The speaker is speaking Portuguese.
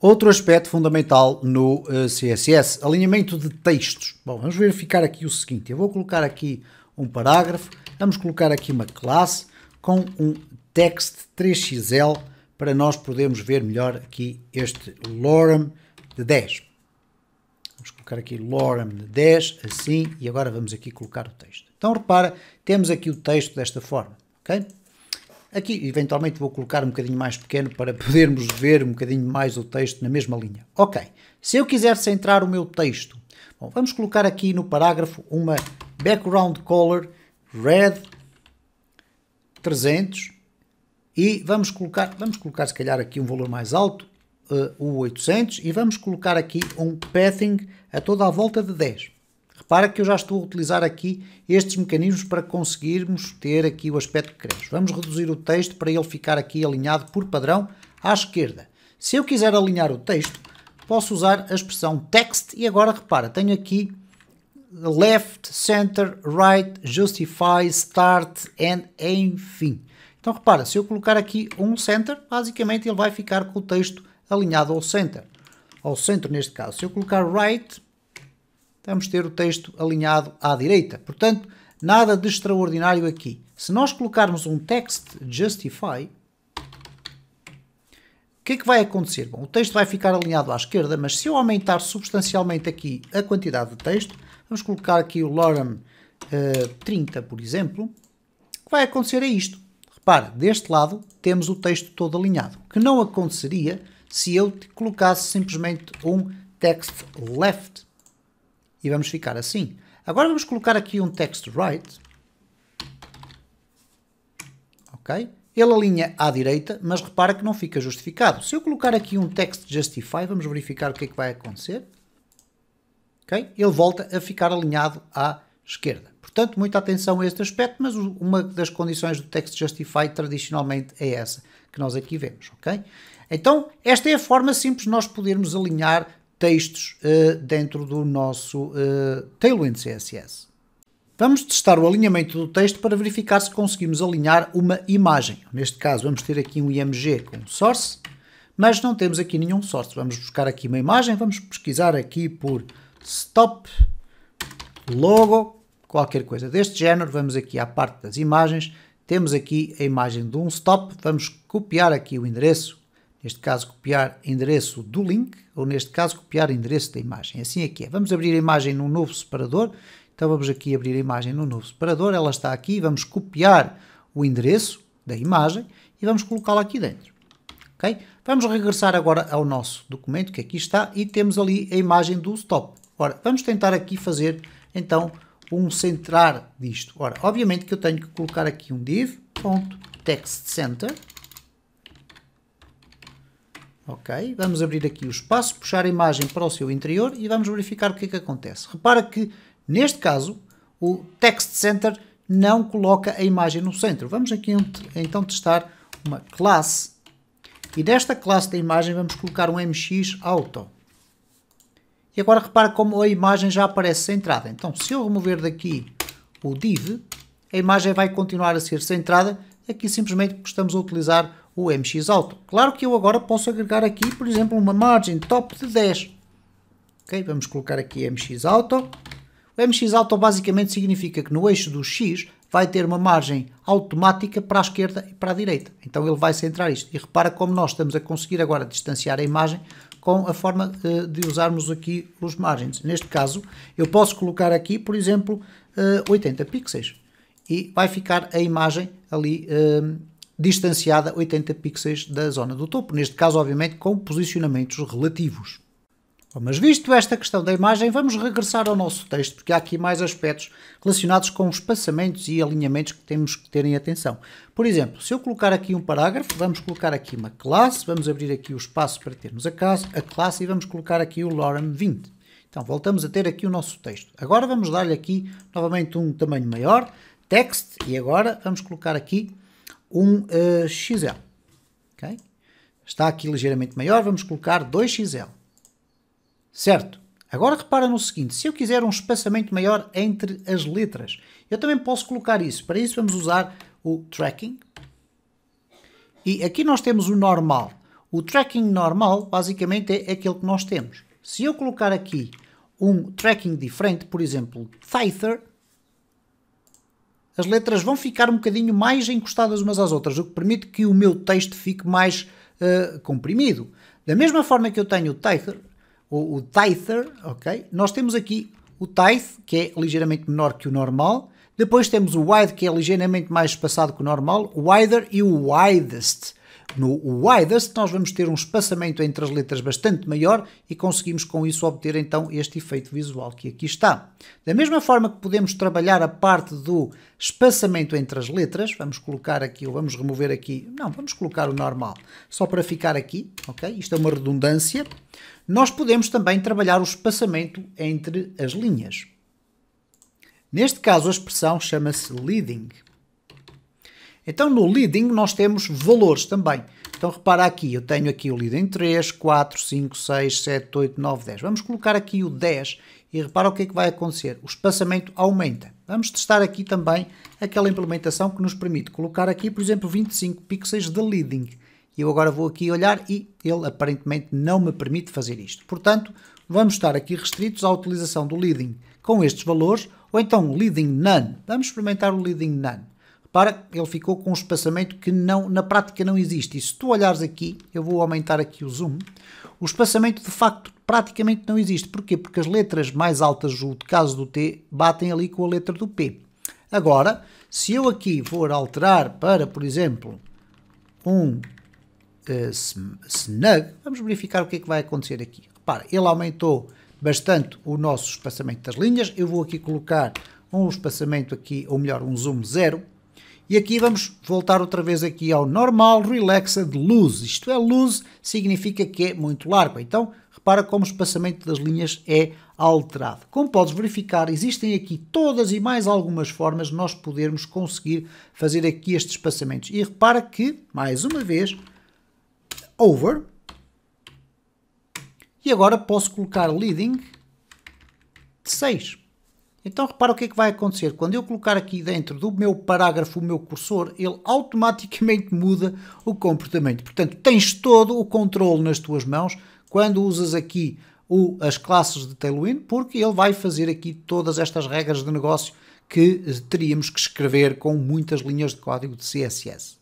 Outro aspecto fundamental no eh, CSS, alinhamento de textos. Bom, vamos verificar aqui o seguinte, eu vou colocar aqui um parágrafo, vamos colocar aqui uma classe com um text 3xl para nós podermos ver melhor aqui este lorem de 10. Vamos colocar aqui lorem de 10, assim, e agora vamos aqui colocar o texto. Então repara, temos aqui o texto desta forma, ok? Aqui, eventualmente, vou colocar um bocadinho mais pequeno para podermos ver um bocadinho mais o texto na mesma linha. Ok, se eu quiser centrar o meu texto, bom, vamos colocar aqui no parágrafo uma background color red 300 e vamos colocar, vamos colocar se calhar aqui um valor mais alto, uh, o 800, e vamos colocar aqui um pathing a toda a volta de 10. Repara que eu já estou a utilizar aqui estes mecanismos para conseguirmos ter aqui o aspecto que queremos. Vamos reduzir o texto para ele ficar aqui alinhado por padrão à esquerda. Se eu quiser alinhar o texto, posso usar a expressão text e agora repara, tenho aqui left, center, right, justify, start and enfim. Então repara, se eu colocar aqui um center, basicamente ele vai ficar com o texto alinhado ao center. Ao centro neste caso. Se eu colocar right, vamos ter o texto alinhado à direita. Portanto, nada de extraordinário aqui. Se nós colocarmos um text justify, o que é que vai acontecer? Bom, o texto vai ficar alinhado à esquerda, mas se eu aumentar substancialmente aqui a quantidade de texto, vamos colocar aqui o lorem uh, eh, 30, por exemplo, o que vai acontecer é isto. Repara, deste lado temos o texto todo alinhado, que não aconteceria se eu colocasse simplesmente um text left e vamos ficar assim. Agora vamos colocar aqui um text right. Ok? Ele alinha à direita, mas repara que não fica justificado. Se eu colocar aqui um text justify, vamos verificar o que é que vai acontecer. ok Ele volta a ficar alinhado à esquerda. Portanto, muita atenção a este aspecto, mas uma das condições do text justify tradicionalmente é essa que nós aqui vemos, ok? Então, esta é a forma simples de nós podermos alinhar textos uh, dentro do nosso uh, eh, Tailwind CSS. Vamos testar o alinhamento do texto para verificar se conseguimos alinhar uma imagem. Neste caso vamos ter aqui um IMG com source, mas não temos aqui nenhum source. Vamos buscar aqui uma imagem, vamos pesquisar aqui por stop, logo, qualquer coisa deste género. Vamos aqui à parte das imagens, temos aqui a imagem de um stop, vamos copiar aqui o endereço Neste caso, copiar endereço do link, ou neste caso, copiar endereço da imagem. Assim é que é. Vamos abrir a imagem num novo separador. Então vamos aqui abrir a imagem num novo separador. Ela está aqui. Vamos copiar o endereço da imagem e vamos colocá-la aqui dentro. Okay? Vamos regressar agora ao nosso documento que aqui está e temos ali a imagem do stop. Ora, vamos tentar aqui fazer então um centrar disto. Ora, obviamente que eu tenho que colocar aqui um div.textCenter.com Ok, vamos abrir aqui o espaço, puxar a imagem para o seu interior e vamos verificar o que é que acontece. Repara que, neste caso, o Text Center não coloca a imagem no centro. Vamos aqui então testar uma classe e desta classe da imagem vamos colocar um MX Auto. E agora repara como a imagem já aparece centrada. Então se eu remover daqui o div, a imagem vai continuar a ser centrada, aqui simplesmente porque estamos a utilizar o MX Auto. Claro que eu agora posso agregar aqui, por exemplo, uma margem top de 10. Ok, vamos colocar aqui MX Auto. O MX Auto basicamente significa que no eixo do X vai ter uma margem automática para a esquerda e para a direita. Então ele vai centrar isto. E repara como nós estamos a conseguir agora distanciar a imagem com a forma eh, de usarmos aqui os margens. Neste caso, eu posso colocar aqui, por exemplo, 80 eh, pixels. E vai ficar a imagem ali eh, distanciada 80 pixels da zona do topo, neste caso, obviamente, com posicionamentos relativos. Oh, mas visto esta questão da imagem, vamos regressar ao nosso texto, porque há aqui mais aspectos relacionados com espaçamentos e alinhamentos que temos que ter em atenção. Por exemplo, se eu colocar aqui um parágrafo, vamos colocar aqui uma classe, vamos abrir aqui o espaço para termos a classe, a classe e vamos colocar aqui o lorem 20. Então, voltamos a ter aqui o nosso texto. Agora vamos dar-lhe aqui, novamente, um tamanho maior, text, e agora vamos colocar aqui um uh, eh, XL. Okay? Está aqui ligeiramente maior, vamos colocar 2XL. Certo. Agora repara no seguinte, se eu quiser um espaçamento maior entre as letras, eu também posso colocar isso. Para isso vamos usar o tracking. E aqui nós temos o normal. O tracking normal, basicamente, é aquele que nós temos. Se eu colocar aqui um tracking diferente, por exemplo, Tither, as letras vão ficar um bocadinho mais encostadas umas às outras, o que permite que o meu texto fique mais uh, comprimido. Da mesma forma que eu tenho o tither, o, o tither, ok? Nós temos aqui o tithe, que é ligeiramente menor que o normal. Depois temos o wide, que é ligeiramente mais espaçado que o normal. O wider e o widest. No widest, nós vamos ter um espaçamento entre as letras bastante maior e conseguimos com isso obter então este efeito visual que aqui está. Da mesma forma que podemos trabalhar a parte do espaçamento entre as letras, vamos colocar aqui, ou vamos remover aqui, não, vamos colocar o normal, só para ficar aqui, ok? Isto é uma redundância. Nós podemos também trabalhar o espaçamento entre as linhas. Neste caso, a expressão chama-se leading. Então no leading nós temos valores também. Então repara aqui, eu tenho aqui o leading 3, 4, 5, 6, 7, 8, 9, 10. Vamos colocar aqui o 10 e repara o que é que vai acontecer. O espaçamento aumenta. Vamos testar aqui também aquela implementação que nos permite colocar aqui, por exemplo, 25 pixels de leading. E eu agora vou aqui olhar e ele aparentemente não me permite fazer isto. Portanto, vamos estar aqui restritos à utilização do leading com estes valores, ou então leading none. Vamos experimentar o leading none para ele ficou com um espaçamento que não, na prática não existe. E se tu olhares aqui, eu vou aumentar aqui o zoom, o espaçamento de facto praticamente não existe. Porquê? Porque as letras mais altas, o caso do T, batem ali com a letra do P. Agora, se eu aqui for alterar para, por exemplo, um uh, snug, vamos verificar o que é que vai acontecer aqui. Repara, ele aumentou bastante o nosso espaçamento das linhas, eu vou aqui colocar um espaçamento aqui, ou melhor, um zoom zero, e aqui vamos voltar outra vez aqui ao normal relaxed luz. Isto é luz significa que é muito largo. Então, repara como o espaçamento das linhas é alterado. Como podes verificar, existem aqui todas e mais algumas formas de nós podermos conseguir fazer aqui estes espaçamentos. E repara que, mais uma vez, over. E agora posso colocar leading 6. Então repara o que é que vai acontecer. Quando eu colocar aqui dentro do meu parágrafo o meu cursor, ele automaticamente muda o comportamento. Portanto, tens todo o controle nas tuas mãos quando usas aqui o, as classes de Tailwind, porque ele vai fazer aqui todas estas regras de negócio que teríamos que escrever com muitas linhas de código de CSS.